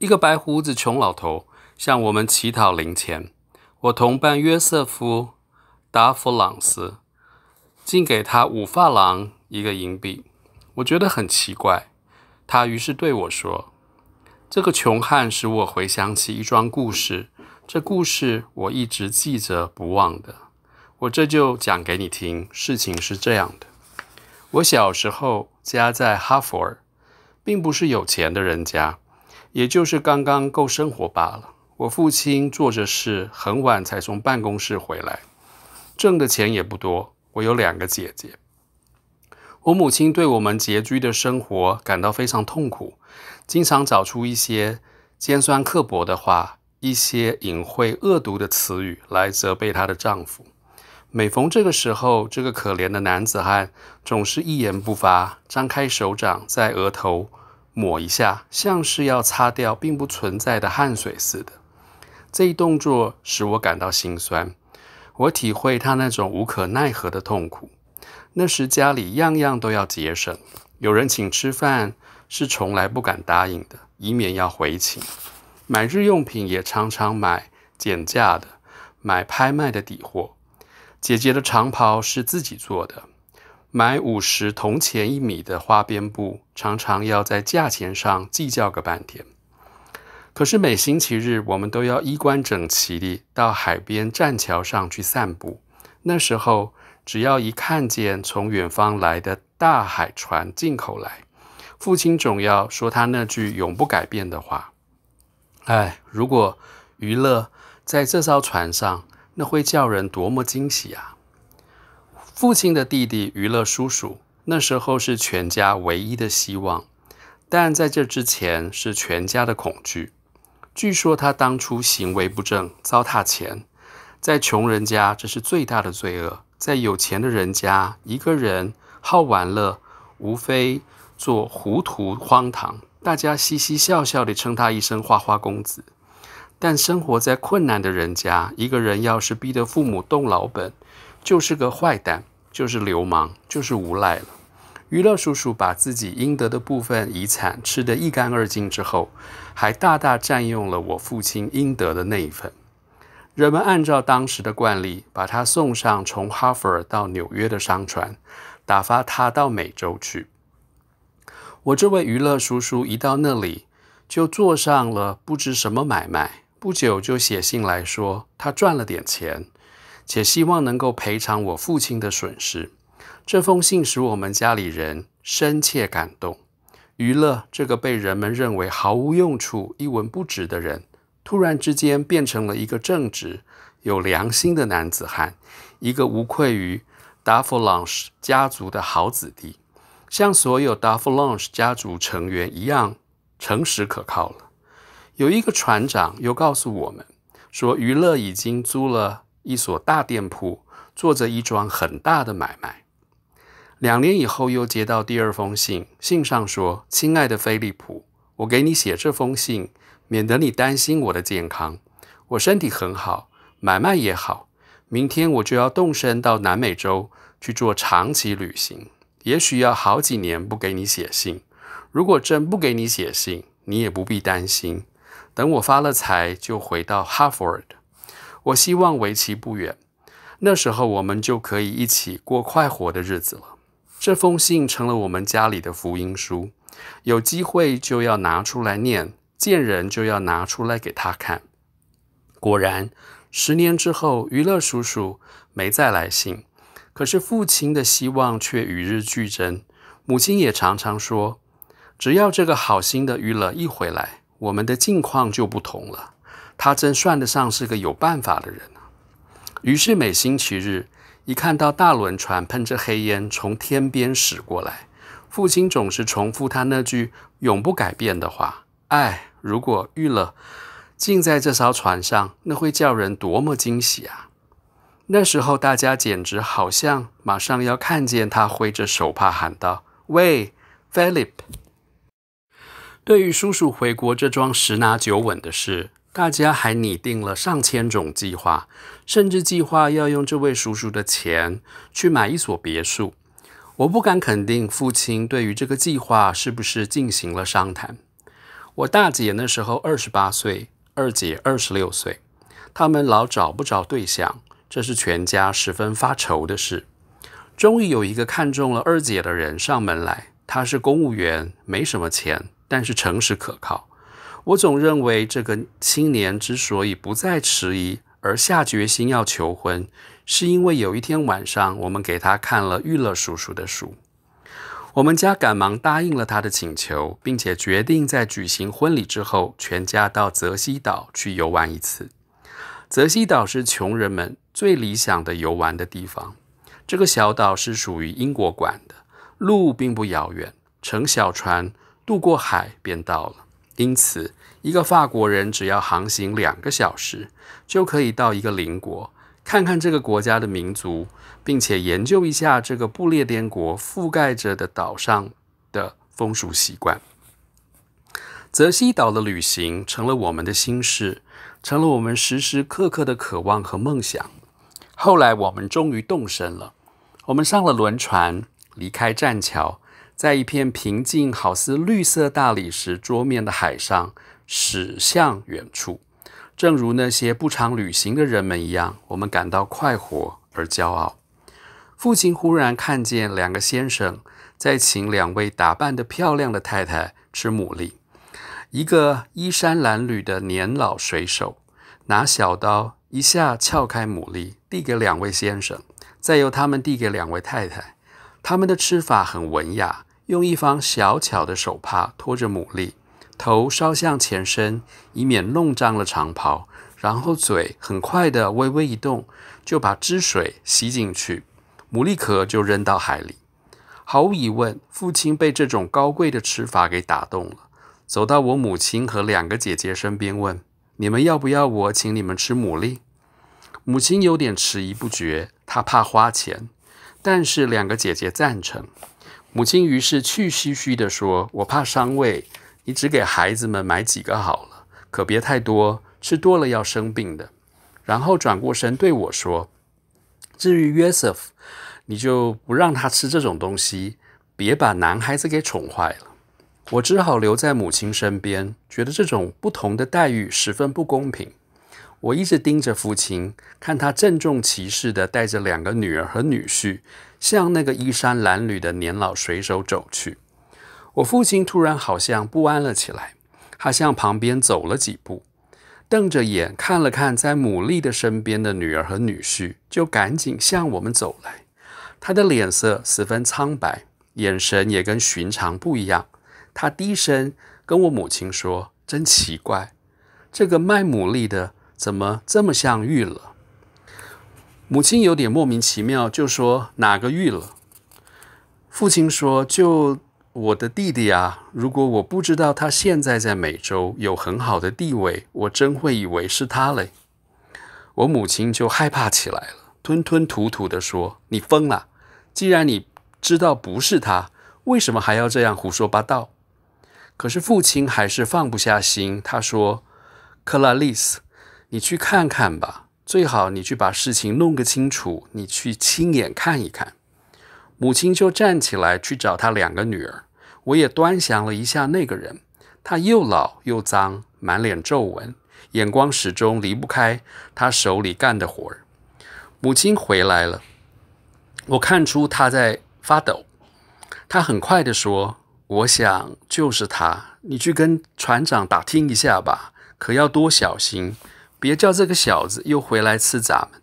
一个白胡子穷老头向我们乞讨零钱，我同伴约瑟夫·达弗朗斯竟给他五发廊一个银币，我觉得很奇怪。他于是对我说：“这个穷汉使我回想起一桩故事，这故事我一直记着不忘的。我这就讲给你听。事情是这样的：我小时候家在哈佛尔，并不是有钱的人家。”也就是刚刚够生活罢了。我父亲做着事很晚才从办公室回来，挣的钱也不多。我有两个姐姐。我母亲对我们拮据的生活感到非常痛苦，经常找出一些尖酸刻薄的话、一些隐晦恶毒的词语来责备她的丈夫。每逢这个时候，这个可怜的男子汉总是一言不发，张开手掌在额头。抹一下，像是要擦掉并不存在的汗水似的。这一动作使我感到心酸，我体会他那种无可奈何的痛苦。那时家里样样都要节省，有人请吃饭是从来不敢答应的，以免要回请。买日用品也常常买减价的，买拍卖的底货。姐姐的长袍是自己做的。买五十铜钱一米的花边布，常常要在价钱上计较个半天。可是每星期日，我们都要衣冠整齐地到海边栈桥上去散步。那时候，只要一看见从远方来的大海船进口来，父亲总要说他那句永不改变的话：“哎，如果娱乐在这艘船上，那会叫人多么惊喜啊！”父亲的弟弟娱乐叔叔，那时候是全家唯一的希望，但在这之前是全家的恐惧。据说他当初行为不正，糟蹋钱，在穷人家这是最大的罪恶；在有钱的人家，一个人好玩乐，无非做糊涂荒唐，大家嘻嘻笑笑地称他一声花花公子。但生活在困难的人家，一个人要是逼得父母动老本。就是个坏蛋，就是流氓，就是无赖了。娱乐叔叔把自己应得的部分遗产吃得一干二净之后，还大大占用了我父亲应得的那一份。人们按照当时的惯例，把他送上从哈弗尔到纽约的商船，打发他到美洲去。我这位娱乐叔叔一到那里，就做上了不知什么买卖，不久就写信来说他赚了点钱。且希望能够赔偿我父亲的损失。这封信使我们家里人深切感动。于乐这个被人们认为毫无用处、一文不值的人，突然之间变成了一个正直、有良心的男子汉，一个无愧于达佛朗什家族的好子弟，像所有达佛朗什家族成员一样诚实可靠了。有一个船长又告诉我们说，娱乐已经租了。一所大店铺做着一桩很大的买卖。两年以后，又接到第二封信，信上说：“亲爱的菲利普，我给你写这封信，免得你担心我的健康。我身体很好，买卖也好。明天我就要动身到南美洲去做长期旅行，也许要好几年不给你写信。如果真不给你写信，你也不必担心。等我发了财，就回到哈佛。”我希望为期不远，那时候我们就可以一起过快活的日子了。这封信成了我们家里的福音书，有机会就要拿出来念，见人就要拿出来给他看。果然，十年之后，于乐叔叔没再来信，可是父亲的希望却与日俱增。母亲也常常说，只要这个好心的于乐一回来，我们的境况就不同了。他真算得上是个有办法的人啊！于是每星期日一看到大轮船喷着黑烟从天边驶过来，父亲总是重复他那句永不改变的话：“哎，如果遇了竟在这艘船上，那会叫人多么惊喜啊！”那时候大家简直好像马上要看见他挥着手帕喊道：“喂，Philip！” 对于叔叔回国这桩十拿九稳的事。大家还拟定了上千种计划，甚至计划要用这位叔叔的钱去买一所别墅。我不敢肯定父亲对于这个计划是不是进行了商谈。我大姐那时候二十八岁，二姐二十六岁，他们老找不着对象，这是全家十分发愁的事。终于有一个看中了二姐的人上门来，他是公务员，没什么钱，但是诚实可靠。我总认为，这个青年之所以不再迟疑而下决心要求婚，是因为有一天晚上，我们给他看了《娱乐叔叔》的书。我们家赶忙答应了他的请求，并且决定在举行婚礼之后，全家到泽西岛去游玩一次。泽西岛是穷人们最理想的游玩的地方。这个小岛是属于英国管的，路并不遥远，乘小船渡过海便到了。因此，一个法国人只要航行两个小时，就可以到一个邻国，看看这个国家的民族，并且研究一下这个不列颠国覆盖着的岛上的风俗习惯。泽西岛的旅行成了我们的心事，成了我们时时刻刻的渴望和梦想。后来，我们终于动身了，我们上了轮船，离开栈桥。在一片平静，好似绿色大理石桌面的海上，驶向远处。正如那些不常旅行的人们一样，我们感到快活而骄傲。父亲忽然看见两个先生在请两位打扮得漂亮的太太吃牡蛎。一个衣衫褴褛的年老水手拿小刀一下撬开牡蛎，递给两位先生，再由他们递给两位太太。他们的吃法很文雅。用一方小巧的手帕托着牡蛎，头稍向前伸，以免弄脏了长袍，然后嘴很快地微微一动，就把汁水吸进去，牡蛎壳就扔到海里。毫无疑问，父亲被这种高贵的吃法给打动了，走到我母亲和两个姐姐身边，问：“你们要不要我请你们吃牡蛎？”母亲有点迟疑不决，她怕花钱，但是两个姐姐赞成。母亲于是气吁吁的说：“我怕伤胃，你只给孩子们买几个好了，可别太多，吃多了要生病的。”然后转过身对我说：“至于约瑟夫，你就不让他吃这种东西，别把男孩子给宠坏了。”我只好留在母亲身边，觉得这种不同的待遇十分不公平。我一直盯着父亲，看他郑重其事地带着两个女儿和女婿向那个衣衫褴褛的年老水手走去。我父亲突然好像不安了起来，他向旁边走了几步，瞪着眼看了看在牡蛎的身边的女儿和女婿，就赶紧向我们走来。他的脸色十分苍白，眼神也跟寻常不一样。他低声跟我母亲说：“真奇怪，这个卖牡蛎的。”怎么这么像玉了？母亲有点莫名其妙，就说：“哪个玉了？”父亲说：“就我的弟弟啊！如果我不知道他现在在美洲有很好的地位，我真会以为是他嘞。”我母亲就害怕起来了，吞吞吐吐地说：“你疯了！既然你知道不是他，为什么还要这样胡说八道？”可是父亲还是放不下心，他说：“克拉丽丝。”你去看看吧，最好你去把事情弄个清楚，你去亲眼看一看。母亲就站起来去找她两个女儿。我也端详了一下那个人，他又老又脏，满脸皱纹，眼光始终离不开他手里干的活儿。母亲回来了，我看出她在发抖。她很快地说：“我想就是他，你去跟船长打听一下吧，可要多小心。”别叫这个小子又回来吃咱们！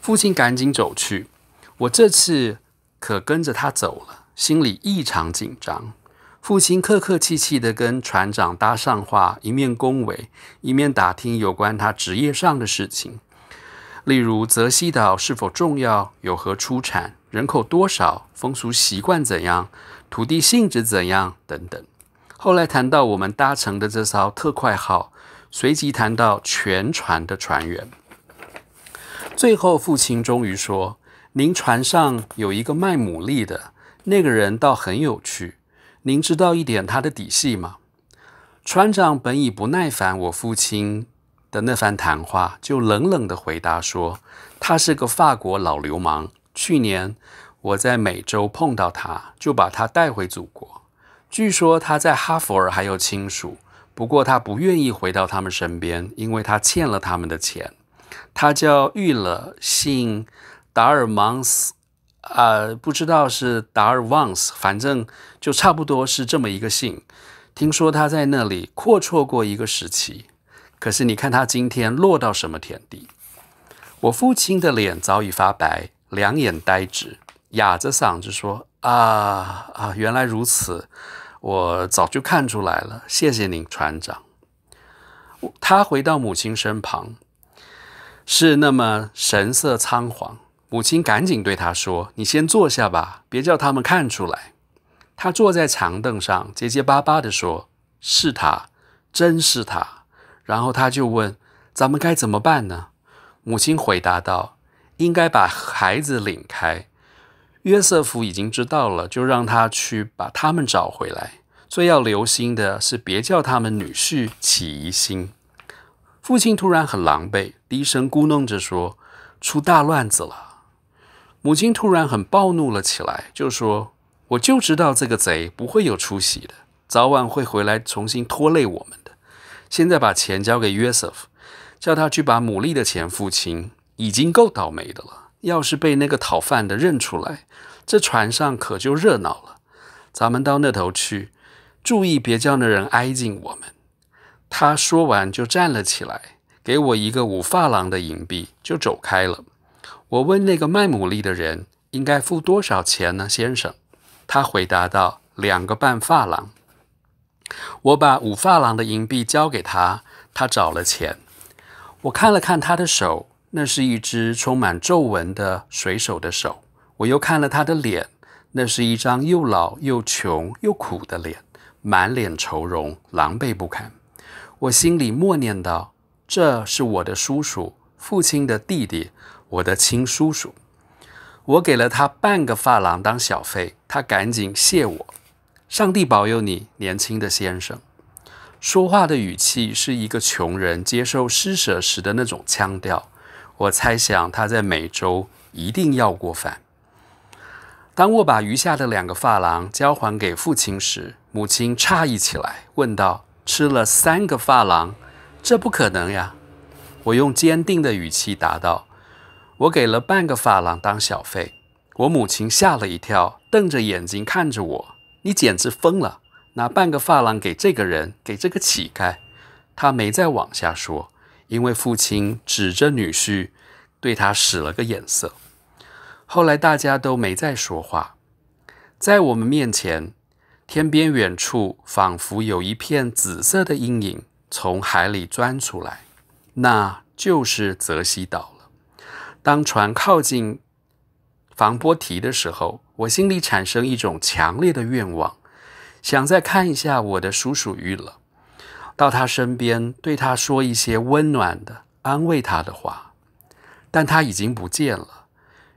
父亲赶紧走去。我这次可跟着他走了，心里异常紧张。父亲客客气气的跟船长搭上话，一面恭维，一面打听有关他职业上的事情，例如泽西岛是否重要，有何出产，人口多少，风俗习惯怎样，土地性质怎样等等。后来谈到我们搭乘的这艘特快号。随即谈到全船的船员，最后父亲终于说：“您船上有一个卖牡蛎的，那个人倒很有趣。您知道一点他的底细吗？”船长本已不耐烦我父亲的那番谈话，就冷冷地回答说：“他是个法国老流氓。去年我在美洲碰到他，就把他带回祖国。据说他在哈佛尔还有亲属。”不过他不愿意回到他们身边，因为他欠了他们的钱。他叫玉勒姓达尔芒斯啊，不知道是达尔旺斯，反正就差不多是这么一个姓。听说他在那里阔绰过一个时期，可是你看他今天落到什么田地！我父亲的脸早已发白，两眼呆滞，哑着嗓子说：“啊啊，原来如此。”我早就看出来了，谢谢您，船长。他回到母亲身旁，是那么神色仓皇。母亲赶紧对他说：“你先坐下吧，别叫他们看出来。”他坐在长凳上，结结巴巴地说：“是他，真是他。”然后他就问：“咱们该怎么办呢？”母亲回答道：“应该把孩子领开。”约瑟夫已经知道了，就让他去把他们找回来。最要留心的是，别叫他们女婿起疑心。父亲突然很狼狈，低声咕哝着说：“出大乱子了。”母亲突然很暴怒了起来，就说：“我就知道这个贼不会有出息的，早晚会回来重新拖累我们的。现在把钱交给约瑟夫，叫他去把牡蛎的钱付清，已经够倒霉的了。”要是被那个讨饭的认出来，这船上可就热闹了。咱们到那头去，注意别叫那人挨近我们。他说完就站了起来，给我一个五发郎的银币，就走开了。我问那个卖牡蛎的人，应该付多少钱呢？先生，他回答道：“两个半发郎。”我把五发郎的银币交给他，他找了钱。我看了看他的手。那是一只充满皱纹的水手的手。我又看了他的脸，那是一张又老又穷又苦的脸，满脸愁容，狼狈不堪。我心里默念道：“这是我的叔叔，父亲的弟弟，我的亲叔叔。”我给了他半个发廊当小费，他赶紧谢我：“上帝保佑你，年轻的先生。”说话的语气是一个穷人接受施舍时的那种腔调。我猜想他在每周一定要过饭。当我把余下的两个发廊交还给父亲时，母亲诧异起来，问道：“吃了三个发廊，这不可能呀！”我用坚定的语气答道：“我给了半个发廊当小费。”我母亲吓了一跳，瞪着眼睛看着我：“你简直疯了！拿半个发廊给这个人，给这个乞丐！”他没再往下说。因为父亲指着女婿，对他使了个眼色。后来大家都没再说话。在我们面前，天边远处仿佛有一片紫色的阴影从海里钻出来，那就是泽西岛了。当船靠近防波堤的时候，我心里产生一种强烈的愿望，想再看一下我的叔叔玉了。到他身边，对他说一些温暖的、安慰他的话。但他已经不见了。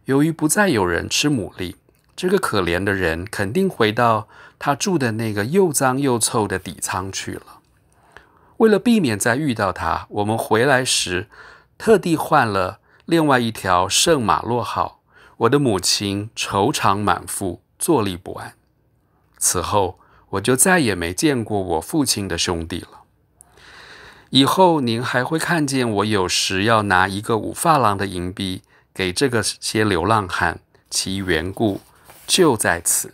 由于不再有人吃牡蛎，这个可怜的人肯定回到他住的那个又脏又臭的底仓去了。为了避免再遇到他，我们回来时特地换了另外一条圣马洛号。我的母亲愁肠满腹，坐立不安。此后，我就再也没见过我父亲的兄弟了。以后您还会看见我有时要拿一个五发郎的银币给这个些流浪汉，其缘故就在此。